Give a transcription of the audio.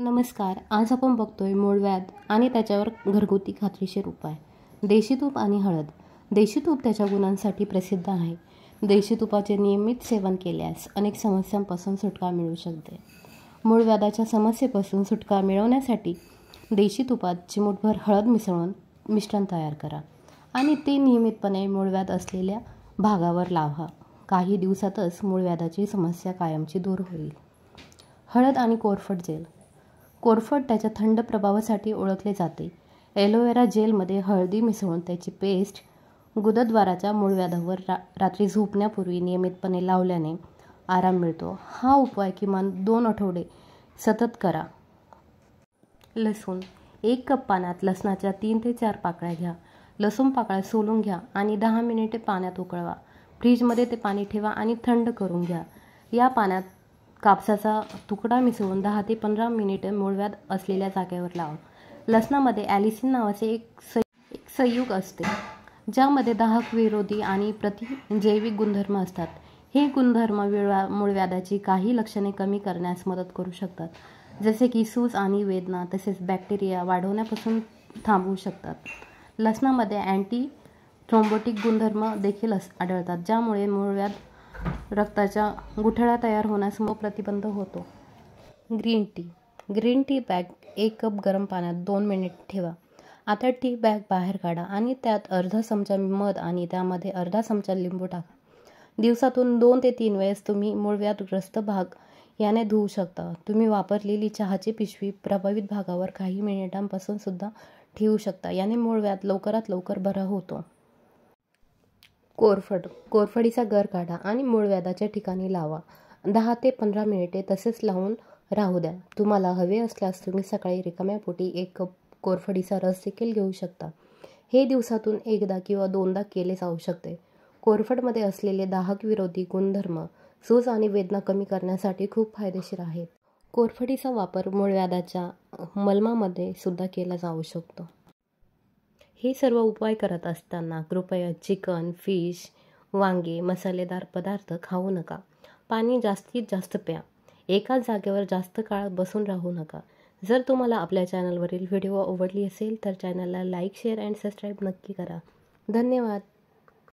नमस्कार आज आपण बघतोय मूळव्याध आणि त्याच्यावर घरगुती खात्रीशीर उपाय देशी तूप आणि हळद देशी तूप त्याच्या गुणांसाठी प्रसिद्ध आहे देशी तुपाचे नियमित सेवन केल्यास अनेक समस्यांपासून सुटका मिळू शकते मूळव्याधाच्या समस्येपासून सुटका मिळवण्यासाठी देशी तुपात चिमूटभर हळद मिसळून मिश्रण तयार करा आणि ते नियमितपणे मूळव्याध असलेल्या भागावर लावा काही दिवसातच मूळव्याधाची समस्या कायमची दूर होईल हळद आणि कोरफड जेल कोरफड त्याच्या थंड प्रभावासाठी ओळखले जाते एलोवेरा जेलमध्ये हळदी मिसळून त्याची पेस्ट गुदद्वाराच्या मूळव्याधावर रा रात्री झोपण्यापूर्वी नियमितपणे लावल्याने आराम मिळतो हा उपाय किमान दोन आठवडे सतत करा लसूण एक कप पाण्यात लसणाच्या तीन ते चार पाकळ्या घ्या लसूण पाकळ्या सोलून घ्या आणि दहा मिनिटे पाण्यात उकळवा फ्रीजमध्ये ते पाणी ठेवा आणि थंड करून घ्या या पाण्यात कापसाचा तुकडा मिसळून दहा ते पंधरा मिनिटं मूळव्याध असलेल्या जागेवर लावा लसणामध्ये ॲलिसिन नावाचे एक सय एक संयुग असते ज्यामध्ये दाहक विरोधी आणि प्रतिजैविक गुणधर्म असतात हे गुणधर्म विळवा मूळव्याधाची काही लक्षणे कमी करण्यास मदत करू शकतात जसे की सूज आणि वेदना तसेच बॅक्टेरिया वाढवण्यापासून थांबवू शकतात लसणामध्ये अँटी थ्रोम्बोटिक गुणधर्म देखील अस आढळतात ज्यामुळे मूळव्याध रक्ताच्या गुठळ्या तयार होण्यास प्रतिबंध होतो green tea green tea bag एक कप गरम पाण्यात दोन मिनिट ठेवा आता टी बॅग बाहेर काढा आणि त्यात अर्धा चमचा मध आणि त्यामध्ये अर्धा चमचा लिंबू टाका दिवसातून दोन ते तीन वेळेस तुम्ही मूळव्याधग्रस्त भाग याने धुवू शकता तुम्ही वापरलेली चहाची पिशवी प्रभावित भागावर काही मिनिटांपासून सुद्धा ठेवू शकता याने मूळव्याध लवकरात लवकर बरा होतो कोरफड कोरफडीचा गर काढा आणि मूळ व्याधाच्या ठिकाणी लावा दहा ते पंधरा मिनिटे तसेच लावून राहू द्या तुम्हाला हवे असल्यास तुम्ही सकाळी रिकाम्या पोटी एक कप कोरफडीचा रस देखील घेऊ शकता हे दिवसातून एकदा किंवा दोनदा केले जाऊ शकते कोरफडमध्ये असलेले दाहक विरोधी गुणधर्म सूज आणि वेदना कमी करण्यासाठी खूप फायदेशीर आहेत कोरफडीचा वापर मूळव्यादाच्या मलमामध्ये सुद्धा केला जाऊ शकतो हे सर्व उपाय करत असताना कृपया चिकन फिश वांगे मसालेदार पदार्थ खाऊ नका पाणी जास्तीत जास्त प्या एकाच जागेवर जास्त काळ बसून राहू नका जर तुम्हाला आपल्या चॅनलवरील व्हिडिओ आवडली असेल तर चॅनलला लाईक शेअर अँड सबस्क्राईब नक्की करा धन्यवाद